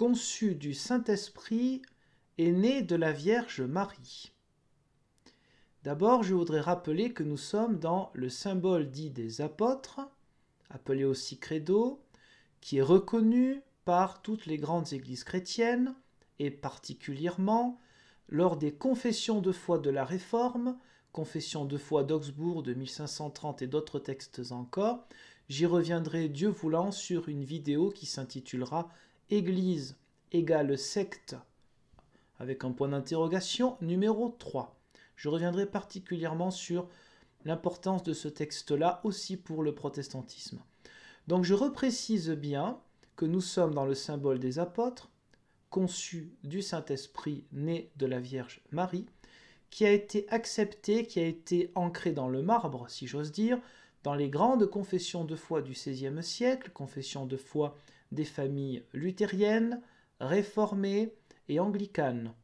conçu du Saint-Esprit et né de la Vierge Marie. D'abord, je voudrais rappeler que nous sommes dans le symbole dit des apôtres, appelé aussi credo, qui est reconnu par toutes les grandes églises chrétiennes, et particulièrement lors des confessions de foi de la Réforme, confession de foi d'Augsbourg de 1530 et d'autres textes encore. J'y reviendrai, Dieu voulant, sur une vidéo qui s'intitulera Église égale secte avec un point d'interrogation numéro 3. Je reviendrai particulièrement sur l'importance de ce texte-là aussi pour le protestantisme. Donc je reprécise bien que nous sommes dans le symbole des apôtres, conçu du Saint-Esprit né de la Vierge Marie, qui a été accepté, qui a été ancré dans le marbre, si j'ose dire, dans les grandes confessions de foi du XVIe siècle, confessions de foi des familles luthériennes, réformées et anglicanes,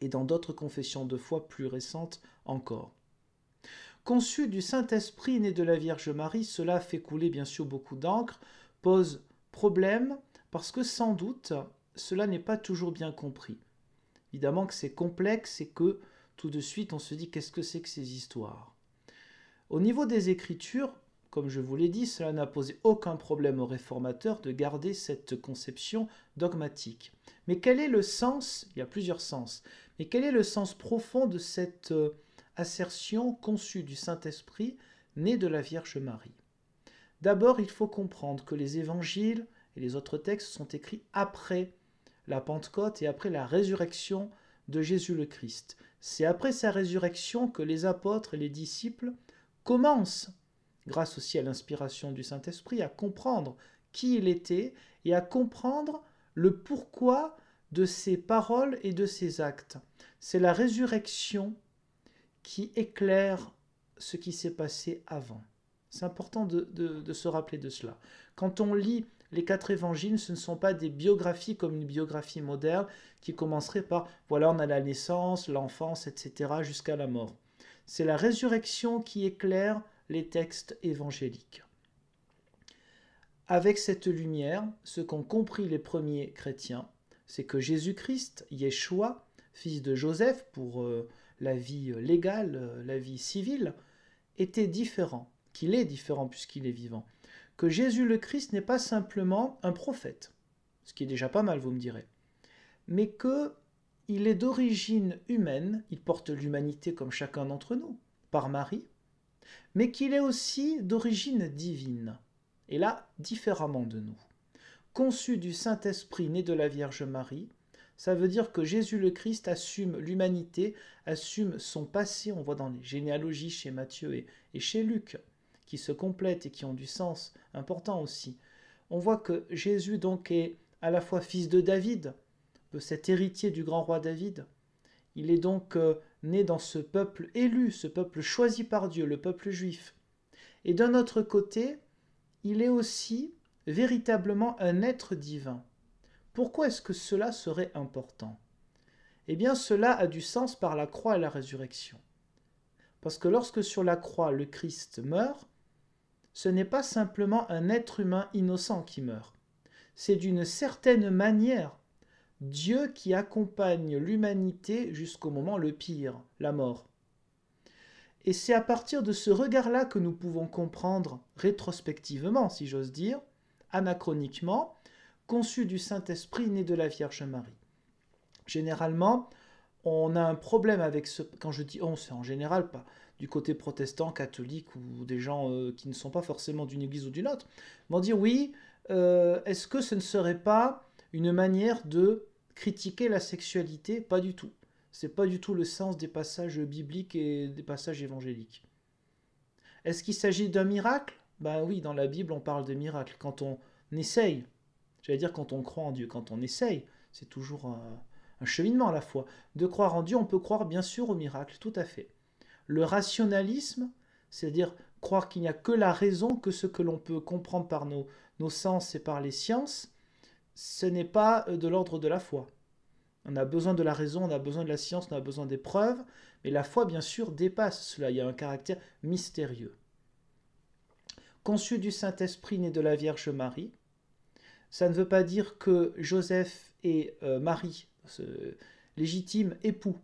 et dans d'autres confessions de foi plus récentes encore. Conçu du Saint-Esprit né de la Vierge Marie, cela fait couler bien sûr beaucoup d'encre, pose problème, parce que sans doute cela n'est pas toujours bien compris. Évidemment que c'est complexe et que tout de suite on se dit qu'est-ce que c'est que ces histoires. Au niveau des Écritures, comme je vous l'ai dit, cela n'a posé aucun problème aux réformateurs de garder cette conception dogmatique. Mais quel est le sens Il y a plusieurs sens. Mais quel est le sens profond de cette euh, assertion conçue du Saint-Esprit née de la Vierge Marie D'abord, il faut comprendre que les évangiles et les autres textes sont écrits après la Pentecôte et après la résurrection de Jésus le Christ. C'est après sa résurrection que les apôtres et les disciples commencent grâce aussi à l'inspiration du Saint-Esprit, à comprendre qui il était et à comprendre le pourquoi de ses paroles et de ses actes. C'est la résurrection qui éclaire ce qui s'est passé avant. C'est important de, se rappeler de cela. Quand on lit les quatre évangiles, ce ne sont pas des biographies comme une biographie moderne qui commencerait par voilà, on a la naissance, l'enfance, etc., jusqu'à la mort. C'est la résurrection qui éclaire les textes évangéliques. Avec cette lumière, ce qu'ont compris les premiers chrétiens, c'est que Jésus-Christ, Yeshua, fils de Joseph pour euh, la vie légale, euh, la vie civile, était différent, qu'il est différent puisqu'il est vivant, que Jésus le Christ n'est pas simplement un prophète, ce qui est déjà pas mal, vous me direz, mais que il est d'origine humaine, il porte l'humanité comme chacun d'entre nous, par Marie, mais qu'il est aussi d'origine divine, et là différemment de nous. Conçu du Saint-Esprit né de la Vierge Marie, ça veut dire que Jésus le Christ assume l'humanité, assume son passé, on voit dans les généalogies chez Matthieu et, chez Luc, qui se complètent et qui ont du sens important aussi. On voit que Jésus donc est à la fois fils de David, de cet héritier du grand roi David, il est donc euh, né dans ce peuple élu, ce peuple choisi par Dieu, le peuple juif. Et d'un autre côté, il est aussi véritablement un être divin. Pourquoi est-ce que cela serait important Eh bien cela a du sens par la croix et la résurrection. Parce que lorsque sur la croix le Christ meurt, ce n'est pas simplement un être humain innocent qui meurt. C'est d'une certaine manière Dieu qui accompagne l'humanité jusqu'au moment le pire, la mort. Et c'est à partir de ce regard-là que nous pouvons comprendre, rétrospectivement si j'ose dire, anachroniquement, conçu du Saint-Esprit né de la Vierge Marie. Généralement, on a un problème avec ce... Quand je dis on, c'est en général pas du côté protestant, catholique ou des gens euh, qui ne sont pas forcément d'une église ou d'une autre, vont dire oui, euh, est-ce que ce ne serait pas une manière de critiquer la sexualité, pas du tout. C'est pas du tout le sens des passages bibliques et des passages évangéliques. Est-ce qu'il s'agit d'un miracle Ben oui, dans la Bible, on parle de miracles. Quand on essaye, à dire quand on croit en Dieu, quand on essaye, c'est toujours un, cheminement à la fois. De croire en Dieu, on peut croire bien sûr au miracle, tout à fait. Le rationalisme, c'est-à-dire croire qu'il n'y a que la raison, que ce que l'on peut comprendre par nos sens et par les sciences, ce n'est pas euh, de l'ordre de la foi. On a besoin de la raison, on a besoin de la science, on a besoin des preuves, mais la foi, bien sûr, dépasse cela. Il y a un caractère mystérieux. Conçu du Saint-Esprit né de la Vierge Marie, ça ne veut pas dire que Joseph et euh, Marie, ce légitime époux,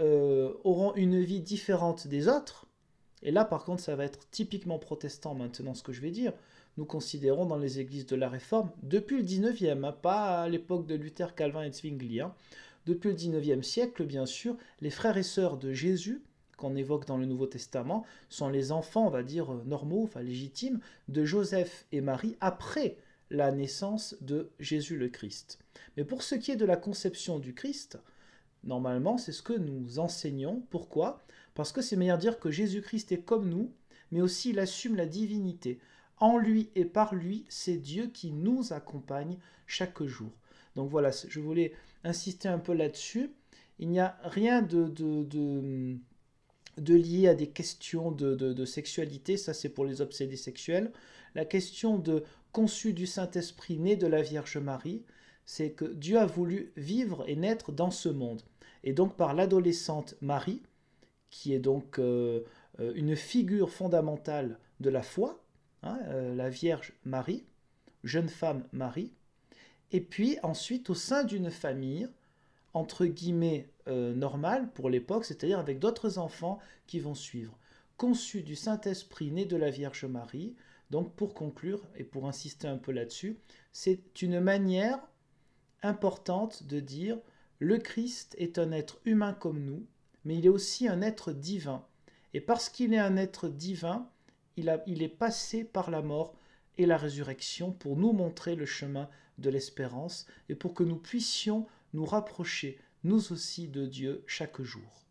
euh, auront une vie différente des autres, et là, par contre, ça va être typiquement protestant maintenant ce que je vais dire. Nous considérons dans les églises de la Réforme, depuis le 19e, hein, pas à l'époque de Luther, Calvin et Zwingli, hein, depuis le 19e siècle, bien sûr, les frères et sœurs de Jésus, qu'on évoque dans le Nouveau Testament, sont les enfants, on va dire, euh, normaux, enfin légitimes, de Joseph et Marie après la naissance de Jésus le Christ. Mais pour ce qui est de la conception du Christ, Normalement, c'est ce que nous enseignons. Pourquoi Parce que c'est meilleur dire que Jésus-Christ est comme nous, mais aussi il assume la divinité. En lui et par lui, c'est Dieu qui nous accompagne chaque jour. Donc voilà, je voulais insister un peu là-dessus. Il n'y a rien de, lié à des questions de, de sexualité, ça c'est pour les obsédés sexuels. La question de conçu du Saint-Esprit né de la Vierge Marie, c'est que Dieu a voulu vivre et naître dans ce monde et donc par l'adolescente Marie, qui est donc euh, euh, une figure fondamentale de la foi, hein, euh, la Vierge Marie, jeune femme Marie, et puis ensuite au sein d'une famille, entre guillemets, normale pour l'époque, c'est-à-dire avec d'autres enfants qui vont suivre, conçue du Saint-Esprit né de la Vierge Marie. Donc pour conclure, et pour insister un peu là-dessus, c'est une manière importante de dire le Christ est un être humain comme nous, mais il est aussi un être divin. Et parce qu'il est un être divin, il, il est passé par la mort et la résurrection pour nous montrer le chemin de l'espérance et pour que nous puissions nous rapprocher, nous aussi, de Dieu chaque jour.